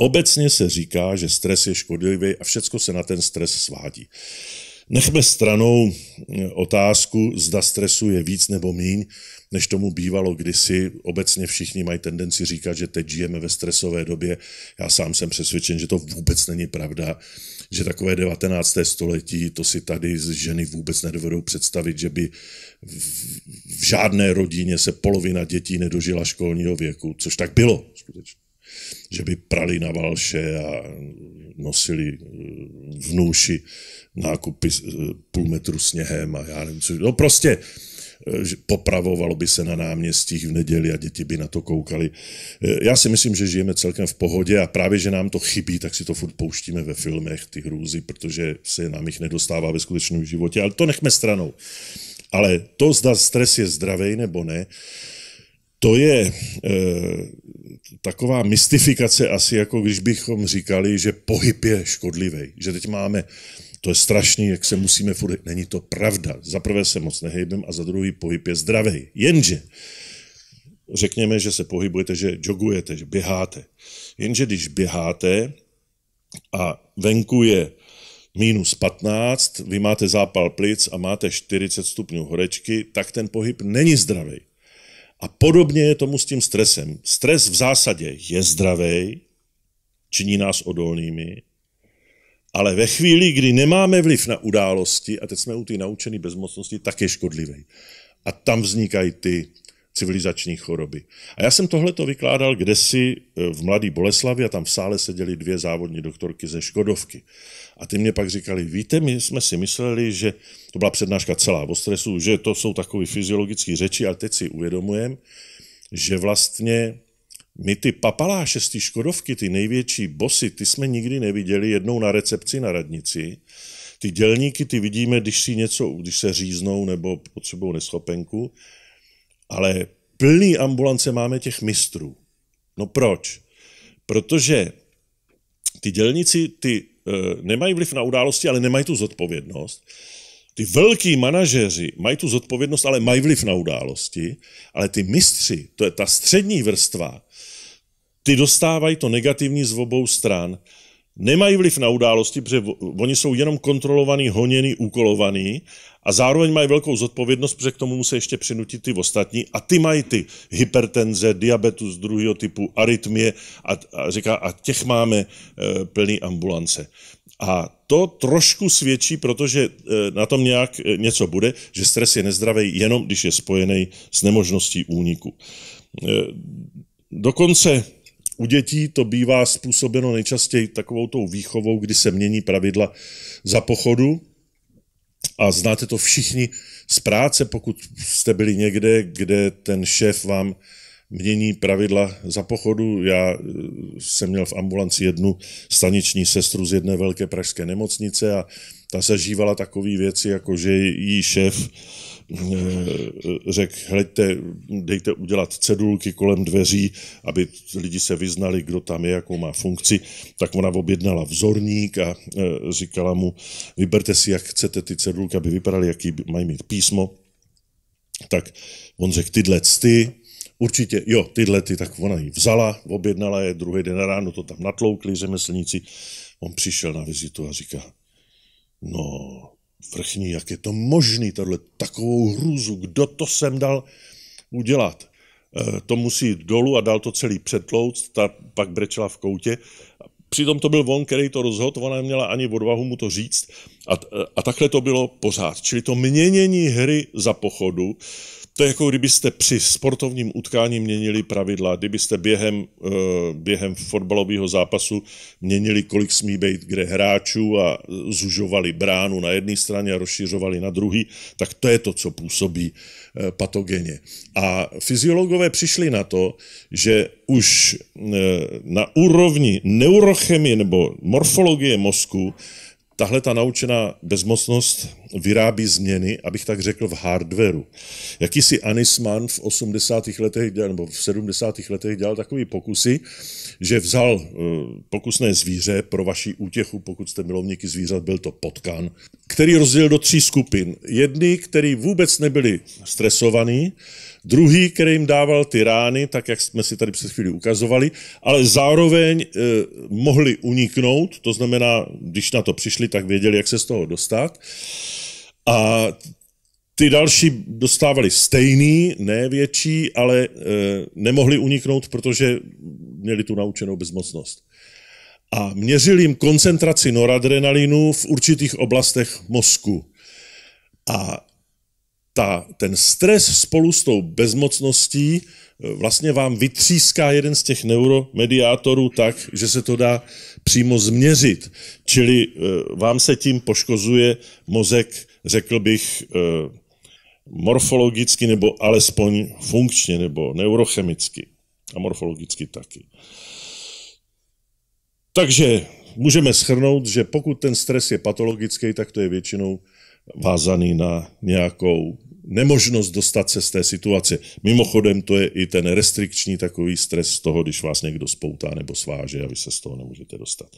Obecně se říká, že stres je škodlivý a všecko se na ten stres svádí. Nechme stranou otázku, zda stresu je víc nebo míň, než tomu bývalo kdysi. Obecně všichni mají tendenci říkat, že teď žijeme ve stresové době. Já sám jsem přesvědčen, že to vůbec není pravda, že takové 19. století, to si tady ženy vůbec nedovedou představit, že by v žádné rodině se polovina dětí nedožila školního věku, což tak bylo skutečně že by prali na valše a nosili eh, v nůši nákupy eh, půl metru sněhem a já nevím co. No prostě eh, popravovalo by se na náměstích v neděli a děti by na to koukali. Já si myslím, že žijeme celkem v pohodě a právě, že nám to chybí, tak si to furt pouštíme ve filmech, ty hrůzy, protože se nám jich nedostává ve skutečném životě, ale to nechme stranou. Ale to, zda stres je zdravý nebo ne, to je e, taková mystifikace asi, jako když bychom říkali, že pohyb je škodlivý, že teď máme, to je strašný, jak se musíme furt, není to pravda. Za prvé se moc nehejbem a za druhý pohyb je zdravý. Jenže, řekněme, že se pohybujete, že jogujete, že běháte. Jenže když běháte a venku je minus 15, vy máte zápal plic a máte 40 stupňů horečky, tak ten pohyb není zdravý. A podobně je tomu s tím stresem. Stres v zásadě je zdravý, činí nás odolnými, ale ve chvíli, kdy nemáme vliv na události, a teď jsme u té naučené bezmocnosti, tak je škodlivý. A tam vznikají ty civilizační choroby. A já jsem tohle to vykládal kdesi e, v Mladý Boleslavi a tam v sále seděly dvě závodní doktorky ze Škodovky. A ty mě pak říkali, víte, my jsme si mysleli, že to byla přednáška celá o stresu, že to jsou takové fyziologické řeči, ale teď si uvědomujem, že vlastně my ty papaláše z té Škodovky, ty největší bosy, ty jsme nikdy neviděli jednou na recepci na radnici. Ty dělníky ty vidíme, když si něco, když se říznou nebo potřebují neschopenku ale plný ambulance máme těch mistrů. No proč? Protože ty dělníci ty, e, nemají vliv na události, ale nemají tu zodpovědnost. Ty velký manažeři mají tu zodpovědnost, ale mají vliv na události, ale ty mistři, to je ta střední vrstva, ty dostávají to negativní z obou stran nemají vliv na události, protože oni jsou jenom kontrolovaný, honěný, úkolovaný a zároveň mají velkou zodpovědnost, protože k tomu musí ještě přinutit ty ostatní a ty mají ty hypertenze, diabetus druhého typu, arytmie a, a říká, a těch máme e, plný ambulance. A to trošku svědčí, protože e, na tom nějak e, něco bude, že stres je nezdravý jenom, když je spojený s nemožností úniku. E, dokonce u dětí to bývá způsobeno nejčastěji takovou tou výchovou, kdy se mění pravidla za pochodu, a znáte to všichni z práce, pokud jste byli někde, kde ten šéf vám mění pravidla za pochodu. Já jsem měl v ambulanci jednu staniční sestru z jedné velké pražské nemocnice a ta zažívala takové věci, jako že její šéf eh, řekl, hleďte, dejte udělat cedulky kolem dveří, aby lidi se vyznali, kdo tam je, jakou má funkci, tak ona objednala vzorník a eh, říkala mu, vyberte si, jak chcete ty cedulky, aby vypadaly, jaký mají mít písmo. Tak on řekl, tyhle cty, Určitě, jo, tyhle ty, tak ona ji vzala, objednala je, druhý den ráno to tam natloukli řemeslníci. On přišel na vizitu a říká, no, vrchní, jak je to možný, tohle takovou hrůzu, kdo to sem dal udělat? E, to musí jít dolů a dal to celý přetlouct, ta pak brečela v koutě. Přitom to byl on, který to rozhodl, ona neměla ani odvahu mu to říct. A, eh, a takhle to bylo pořád. Čili to měnění hry za pochodu to je jako kdybyste při sportovním utkání měnili pravidla, kdybyste během, eh, během fotbalového zápasu měnili, kolik smí být kde hráčů a zužovali bránu na jedné straně a rozšiřovali na druhý, tak to je to, co působí eh, patogeně. A fyziologové přišli na to, že už eh, na úrovni neurochemie nebo morfologie mozku tahle ta naučená bezmocnost vyrábí změny, abych tak řekl, v hardwareu. Jakýsi Anisman v 80. letech nebo v 70. letech dělal takový pokusy, že vzal eh, pokusné zvíře pro vaši útěchu, pokud jste milovníky zvířat, byl to potkan, který rozdělil do tří skupin. Jedny, který vůbec nebyli stresovaný, druhý, který jim dával ty rány, tak jak jsme si tady před chvíli ukazovali, ale zároveň eh, mohli uniknout, to znamená, když na to přišli, tak věděli, jak se z toho dostat. A ty další dostávali stejný, ne větší, ale e, nemohli uniknout, protože měli tu naučenou bezmocnost. A měřili jim koncentraci noradrenalinu v určitých oblastech mozku. A ta, ten stres spolu s tou bezmocností eh, vlastně vám vytříská jeden z těch neuromediátorů tak, že se to dá přímo změřit. Čili eh, vám se tím poškozuje mozek řekl bych, eh, morfologicky nebo alespoň funkčně nebo neurochemicky a morfologicky taky. Takže můžeme shrnout, že pokud ten stres je patologický, tak to je většinou vázaný na nějakou nemožnost dostat se z té situace. Mimochodem to je i ten restrikční takový stres z toho, když vás někdo spoutá nebo sváže a vy se z toho nemůžete dostat.